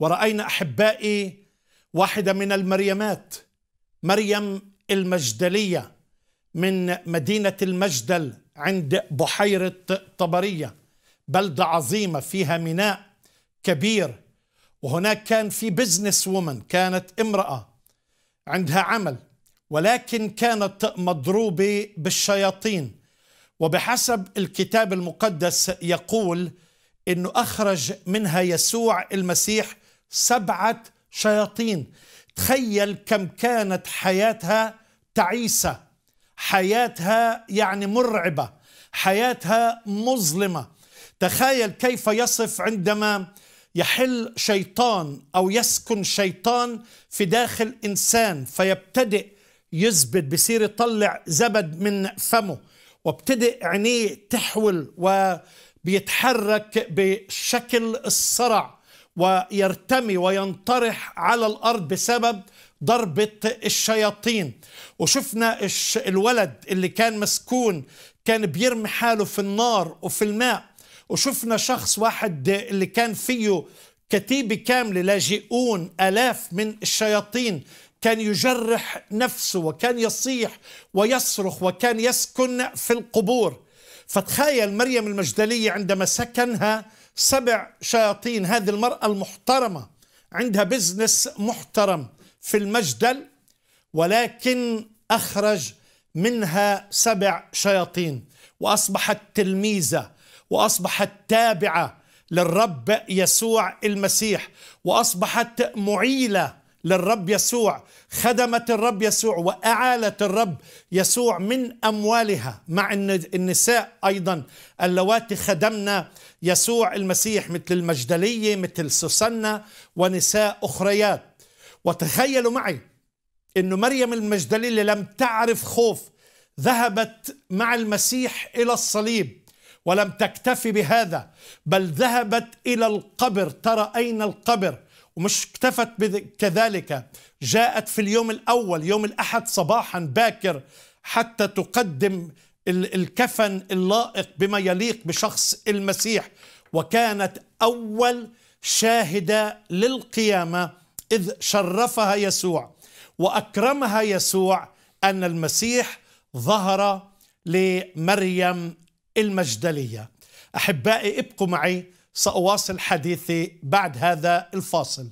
ورأينا أحبائي واحدة من المريمات مريم المجدلية من مدينة المجدل عند بحيرة طبرية بلدة عظيمة فيها ميناء كبير وهناك كان في بزنس وومن كانت امرأة عندها عمل ولكن كانت مضروبة بالشياطين وبحسب الكتاب المقدس يقول انه اخرج منها يسوع المسيح سبعة شياطين تخيل كم كانت حياتها تعيسة حياتها يعني مرعبة حياتها مظلمة تخيل كيف يصف عندما يحل شيطان أو يسكن شيطان في داخل إنسان فيبتدئ يزبد بصير يطلع زبد من فمه وابتدئ عينيه تحول وبيتحرك بشكل الصرع ويرتمي وينطرح على الارض بسبب ضربه الشياطين وشفنا الولد اللي كان مسكون كان بيرمي حاله في النار وفي الماء وشفنا شخص واحد اللي كان فيه كتيبه كامله لاجئون الاف من الشياطين كان يجرح نفسه وكان يصيح ويصرخ وكان يسكن في القبور فتخيل مريم المجدليه عندما سكنها سبع شياطين هذه المرأة المحترمة عندها بزنس محترم في المجدل ولكن أخرج منها سبع شياطين وأصبحت تلميذة وأصبحت تابعة للرب يسوع المسيح وأصبحت معيلة للرب يسوع خدمت الرب يسوع وأعالت الرب يسوع من أموالها مع النساء أيضا اللواتي خدمنا يسوع المسيح مثل المجدلية مثل سوسنة ونساء أخريات وتخيلوا معي أن مريم المجدلية لم تعرف خوف ذهبت مع المسيح إلى الصليب ولم تكتفي بهذا بل ذهبت إلى القبر ترى أين القبر ومش اكتفت كذلك جاءت في اليوم الأول يوم الأحد صباحا باكر حتى تقدم الكفن اللائق بما يليق بشخص المسيح وكانت أول شاهدة للقيامة إذ شرفها يسوع وأكرمها يسوع أن المسيح ظهر لمريم المجدلية أحبائي ابقوا معي سأواصل حديثي بعد هذا الفاصل